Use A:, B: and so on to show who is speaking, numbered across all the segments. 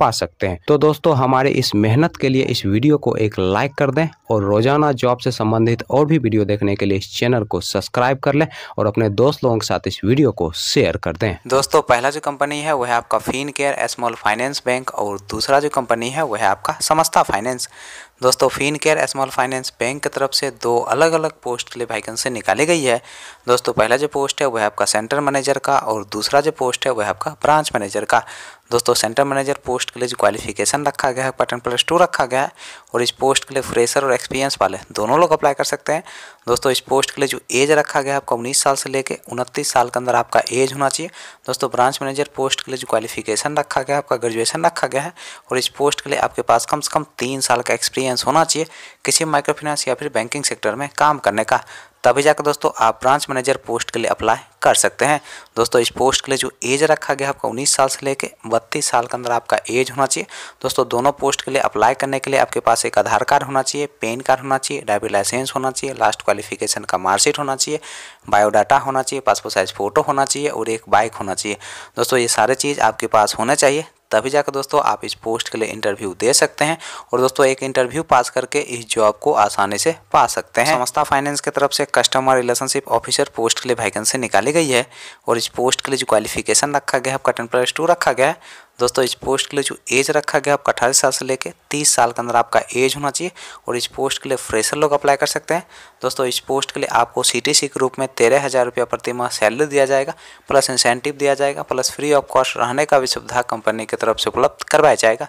A: पा सकते हैं तो दोस्तों हमारे इस मेहनत के लिए इस वीडियो को एक लाइक कर दें और रोजाना जॉब से संबंधित और भी वीडियो देखने के लिए इस चैनल को सब्सक्राइब कर लें और अपने दोस्त लोगों के साथ इस वीडियो को शेयर कर दें दोस्तों पहला जो कंपनी है वह आपका Fincare small finance bank और दूसरा जो कंपनी है वह आपका समस्ता फाइनेंस दोस्तों Fincare small finance bank की तरफ से दो अलग अलग पोस्ट के लिए वैकेंसी निकाली गई है दोस्तों पहला जो पोस्ट है वह आपका सेंटर मैनेजर का और दूसरा जो पोस्ट है वह आपका ब्रांच मैनेजर का दोस्तों सेंटर मैनेजर पोस्ट के लिए जो क्वालिफिकेशन रखा गया है पटन प्लस टू रखा गया है और इस पोस्ट के लिए फ्रेशर और एक्सपीरियंस वाले दोनों लोग अप्लाई कर सकते हैं दोस्तों इस पोस्ट के लिए जो एज रखा गया है आपका उन्नीस साल से लेकर उनतीस साल के अंदर आपका एज होना चाहिए दोस्तों ब्रांच मैनेजर पोस्ट के लिए जो क्वालिफिकेशन रखा गया है आपका ग्रेजुएशन रखा गया है और इस पोस्ट के लिए आपके पास कम से कम तीन साल का एक्सपीरियंस एक्सपीरियंस होना चाहिए किसी माइक्रो फाइनेंस या फिर बैंकिंग सेक्टर में काम करने का तभी जाकर दोस्तों आप ब्रांच मैनेजर पोस्ट के लिए अप्लाई कर सकते हैं दोस्तों इस पोस्ट के लिए जो एज रखा गया आपका 19 साल से लेके बत्तीस साल के अंदर आपका एज होना चाहिए दोस्तों दोनों पोस्ट के लिए अप्लाई करने के लिए आपके पास एक आधार कार्ड होना चाहिए पेन कार्ड होना चाहिए ड्राइविंग लाइसेंस होना चाहिए लास्ट क्वालिफिकेशन का मार्कशीट होना चाहिए बायोडाटा होना चाहिए पासपोर्ट साइज फ़ोटो होना चाहिए और एक बाइक होना चाहिए दोस्तों ये सारे चीज़ आपके पास होना चाहिए तभी जाकर दोस्तों आप इस पोस्ट के लिए इंटरव्यू दे सकते हैं और दोस्तों एक इंटरव्यू पास करके इस जॉब को आसानी से पा सकते हैं समस्ता फाइनेंस की तरफ से कस्टमर रिलेशनशिप ऑफिसर पोस्ट के लिए वैकेंसी निकाली गई है और इस पोस्ट के लिए जो क्वालिफिकेशन रखा गया है कटन प्लस टू रखा गया है दोस्तों इस पोस्ट के लिए जो एज रखा गया आपका अठारह साल से लेकर तीस साल के अंदर आपका एज होना चाहिए और इस पोस्ट के लिए फ्रेशर लोग अप्लाई कर सकते हैं दोस्तों इस पोस्ट के लिए आपको सी के रूप में तेरह हज़ार रुपया प्रति माह सैलरी दिया जाएगा प्लस इंसेंटिव दिया जाएगा प्लस फ्री ऑफ कॉस्ट रहने का भी सुविधा कंपनी की तरफ से उपलब्ध करवाया जाएगा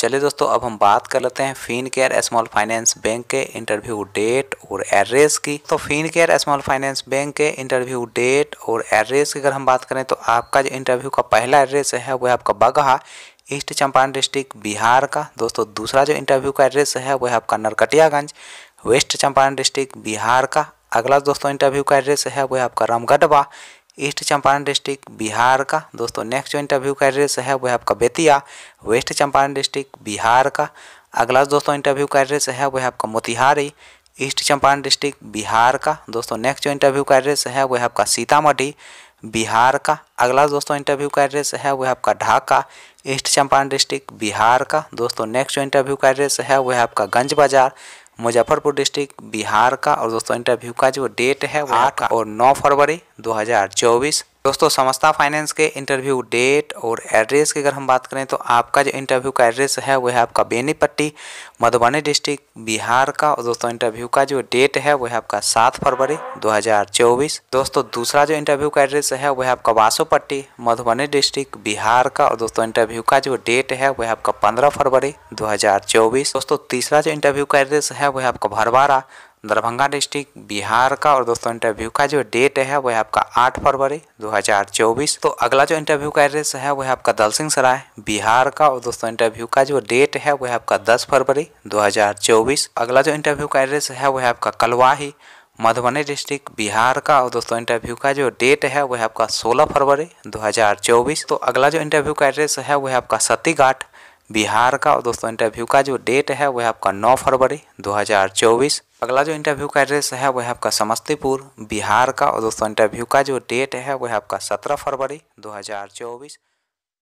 A: चलिए दोस्तों अब हम बात कर लेते हैं Fincare small finance bank के इंटरव्यू डेट और एड्रेस की तो Fincare small finance bank के इंटरव्यू डेट और एड्रेस की अगर हम बात करें तो आपका जो इंटरव्यू का पहला एड्रेस है वह आपका बगहा ईस्ट चंपारण डिस्ट्रिक्ट बिहार का दोस्तों दूसरा जो इंटरव्यू का एड्रेस है वह आपका नरकटियागंज वेस्ट चंपारण डिस्ट्रिक्ट बिहार का अगला दोस्तों इंटरव्यू का एड्रेस है वह आपका रामगढ़वा ईस्ट चंपारण डिस्ट्रिक्ट बिहार का दोस्तों नेक्स्ट जो इंटरव्यू का एड्रेस है वह आपका बेतिया वेस्ट चंपारण डिस्ट्रिक्ट बिहार का अगला दोस्तों इंटरव्यू का एड्रेस है वह आपका मोतिहारी ईस्ट चंपारण डिस्ट्रिक्ट बिहार का दोस्तों नेक्स्ट जो इंटरव्यू का एड्रेस है वह आपका सीतामढ़ी बिहार का अगला दोस्तों इंटरव्यू का एड्रेस है वह आपका ढाका ईस्ट चंपारण डिस्ट्रिक्ट बिहार का दोस्तों नेक्स्ट जो इंटरव्यू का एड्रेस है वह आपका गंज बाजार मुजफ्फरपुर डिस्ट्रिक्ट बिहार का और दोस्तों इंटरव्यू का जो डेट है वो हाँ, आठ और नौ फरवरी 2024 दोस्तों समस्ता फाइनेंस के इंटरव्यू डेट और एड्रेस की अगर हम बात करें तो आपका जो इंटरव्यू का एड्रेस है वह है आपका बेनीपट्टी मधुबनी डिस्ट्रिक्ट बिहार का और दोस्तों इंटरव्यू का जो डेट है वह है आपका सात फरवरी 2024 दोस्तों दूसरा जो इंटरव्यू का एड्रेस है वह आपका बासोपट्टी मधुबनी डिस्ट्रिक्ट बिहार का और दोस्तों इंटरव्यू का जो डेट है वह आपका पंद्रह फरवरी दो दोस्तों तीसरा जो इंटरव्यू का एड्रेस है वह आपका भरवारा दरभंगा डिस्ट्रिक्ट बिहार का और दोस्तों इंटरव्यू का जो डेट है वह आपका 8 फरवरी 2024 तो अगला जो इंटरव्यू का एड्रेस है वह आपका दलसिंह सराय बिहार का और दोस्तों इंटरव्यू का जो डेट है वह आपका 10 फरवरी 2024 अगला जो इंटरव्यू का एड्रेस है वह आपका कलवाही मधुबनी डिस्ट्रिक्ट बिहार का और दोस्तों इंटरव्यू का जो डेट है वह आपका सोलह फरवरी चौबीस तो अगला जो इंटरव्यू का एड्रेस है वह आपका सतीघाट बिहार का और दोस्तों इंटरव्यू का जो डेट है वह आपका नौ फरवरी दो अगला जो इंटरव्यू का एड्रेस है वह आपका समस्तीपुर बिहार का और दोस्तों इंटरव्यू का जो डेट है वह आपका 17 फरवरी 2024